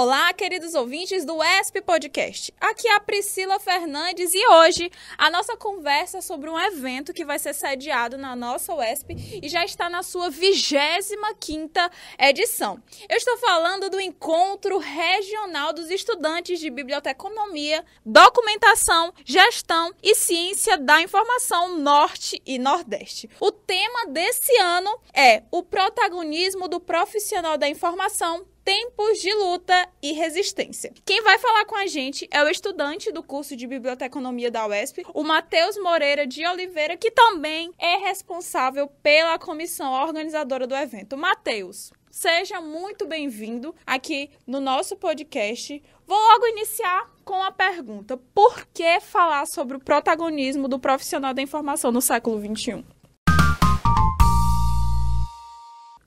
Olá, queridos ouvintes do ESP Podcast. Aqui é a Priscila Fernandes e hoje a nossa conversa é sobre um evento que vai ser sediado na nossa ESP e já está na sua 25ª edição. Eu estou falando do Encontro Regional dos Estudantes de Biblioteconomia, Documentação, Gestão e Ciência da Informação Norte e Nordeste. O tema desse ano é o protagonismo do profissional da informação Tempos de Luta e Resistência. Quem vai falar com a gente é o estudante do curso de Biblioteconomia da UESP, o Matheus Moreira de Oliveira, que também é responsável pela comissão organizadora do evento. Matheus, seja muito bem-vindo aqui no nosso podcast. Vou logo iniciar com a pergunta: por que falar sobre o protagonismo do profissional da informação no século XXI?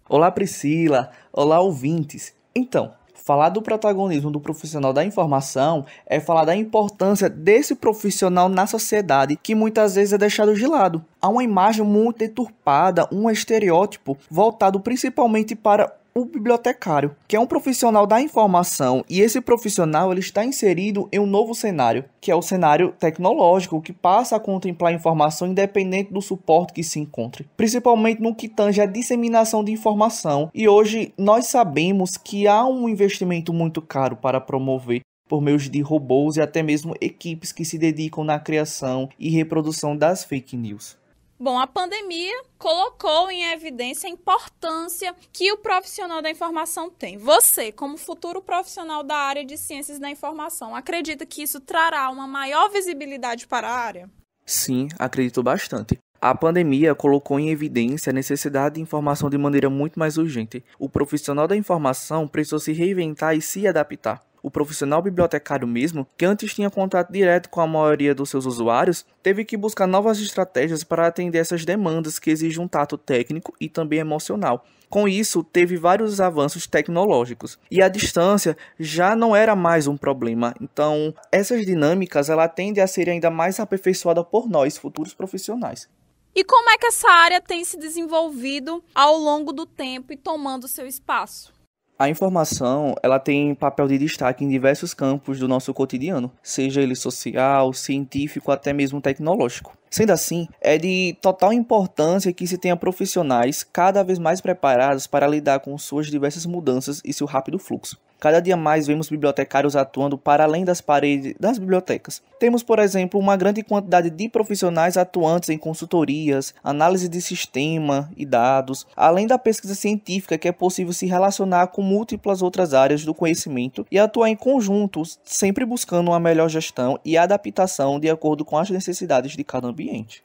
Olá, Priscila! Olá, ouvintes! Então, falar do protagonismo do profissional da informação é falar da importância desse profissional na sociedade que muitas vezes é deixado de lado. Há uma imagem muito deturpada, um estereótipo voltado principalmente para o bibliotecário, que é um profissional da informação, e esse profissional ele está inserido em um novo cenário, que é o cenário tecnológico, que passa a contemplar informação independente do suporte que se encontre, principalmente no que tange à disseminação de informação. E hoje nós sabemos que há um investimento muito caro para promover por meio de robôs e até mesmo equipes que se dedicam na criação e reprodução das fake news. Bom, a pandemia colocou em evidência a importância que o profissional da informação tem. Você, como futuro profissional da área de ciências da informação, acredita que isso trará uma maior visibilidade para a área? Sim, acredito bastante. A pandemia colocou em evidência a necessidade de informação de maneira muito mais urgente. O profissional da informação precisou se reinventar e se adaptar o profissional bibliotecário mesmo, que antes tinha contato direto com a maioria dos seus usuários, teve que buscar novas estratégias para atender essas demandas que exigem um tato técnico e também emocional. Com isso, teve vários avanços tecnológicos e a distância já não era mais um problema. Então, essas dinâmicas ela tende a ser ainda mais aperfeiçoada por nós, futuros profissionais. E como é que essa área tem se desenvolvido ao longo do tempo e tomando seu espaço? A informação, ela tem papel de destaque em diversos campos do nosso cotidiano, seja ele social, científico, até mesmo tecnológico. Sendo assim, é de total importância que se tenha profissionais cada vez mais preparados para lidar com suas diversas mudanças e seu rápido fluxo. Cada dia mais vemos bibliotecários atuando para além das paredes das bibliotecas. Temos, por exemplo, uma grande quantidade de profissionais atuantes em consultorias, análise de sistema e dados, além da pesquisa científica que é possível se relacionar com múltiplas outras áreas do conhecimento e atuar em conjunto, sempre buscando uma melhor gestão e adaptação de acordo com as necessidades de cada ambiente.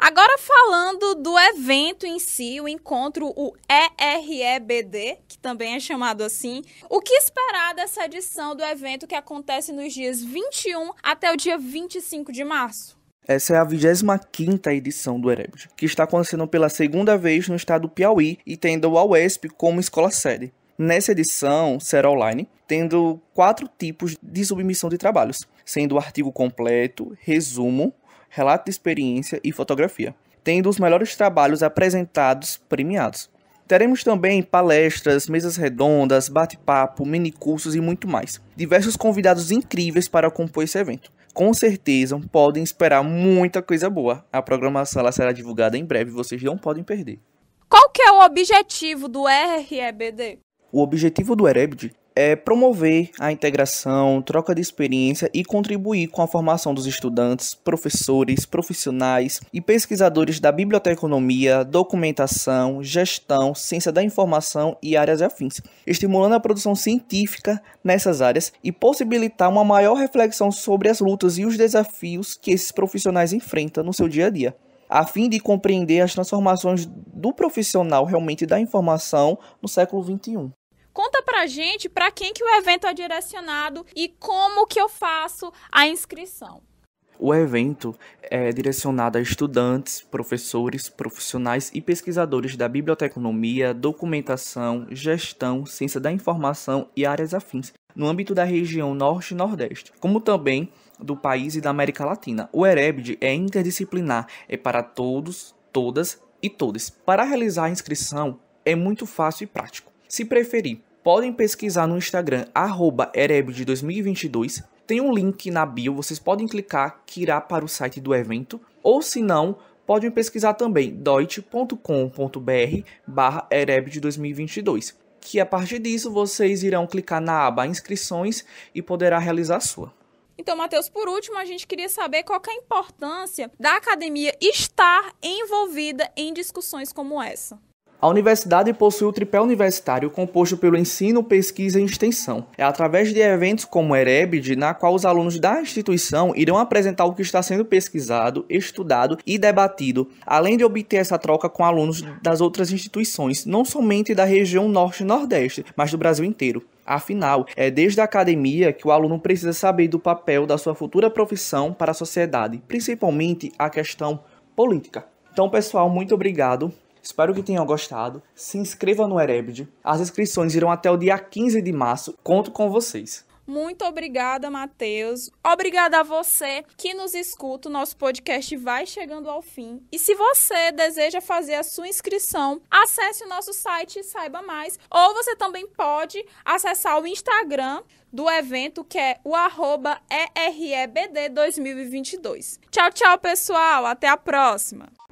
Agora falando do evento em si, o encontro, o EREBD, que também é chamado assim, o que esperar dessa edição do evento que acontece nos dias 21 até o dia 25 de março? Essa é a 25ª edição do Erebd, que está acontecendo pela segunda vez no estado do Piauí e tendo a UESP como escola sede. Nessa edição, será online, tendo quatro tipos de submissão de trabalhos, sendo o artigo completo, resumo, relato de experiência e fotografia, tendo os melhores trabalhos apresentados premiados. Teremos também palestras, mesas redondas, bate-papo, minicursos e muito mais. Diversos convidados incríveis para compor esse evento. Com certeza podem esperar muita coisa boa. A programação ela será divulgada em breve, vocês não podem perder. Qual que é o objetivo do REBD? O objetivo do EREBD é promover a integração, troca de experiência e contribuir com a formação dos estudantes, professores, profissionais e pesquisadores da biblioteconomia, documentação, gestão, ciência da informação e áreas afins, estimulando a produção científica nessas áreas e possibilitar uma maior reflexão sobre as lutas e os desafios que esses profissionais enfrentam no seu dia a dia a fim de compreender as transformações do profissional realmente da informação no século XXI. Conta pra gente para quem que o evento é direcionado e como que eu faço a inscrição. O evento é direcionado a estudantes, professores, profissionais e pesquisadores da biblioteconomia, documentação, gestão, ciência da informação e áreas afins, no âmbito da região Norte e Nordeste, como também do país e da América Latina. O EREBD é interdisciplinar, é para todos, todas e todos. Para realizar a inscrição é muito fácil e prático. Se preferir, podem pesquisar no Instagram ereb2022. Tem um link na bio, vocês podem clicar que irá para o site do evento. Ou se não, podem pesquisar também doitcombr ereb 2022 que a partir disso vocês irão clicar na aba inscrições e poderá realizar a sua. Então, Matheus, por último, a gente queria saber qual que é a importância da academia estar envolvida em discussões como essa. A universidade possui o tripé universitário, composto pelo ensino, pesquisa e extensão. É através de eventos como Erebid, na qual os alunos da instituição irão apresentar o que está sendo pesquisado, estudado e debatido, além de obter essa troca com alunos das outras instituições, não somente da região norte e nordeste, mas do Brasil inteiro. Afinal, é desde a academia que o aluno precisa saber do papel da sua futura profissão para a sociedade, principalmente a questão política. Então, pessoal, muito obrigado Espero que tenham gostado. Se inscreva no Erebd. As inscrições irão até o dia 15 de março. Conto com vocês. Muito obrigada, Matheus. Obrigada a você que nos escuta. O nosso podcast vai chegando ao fim. E se você deseja fazer a sua inscrição, acesse o nosso site e saiba mais. Ou você também pode acessar o Instagram do evento, que é o EREBD 2022. Tchau, tchau, pessoal. Até a próxima.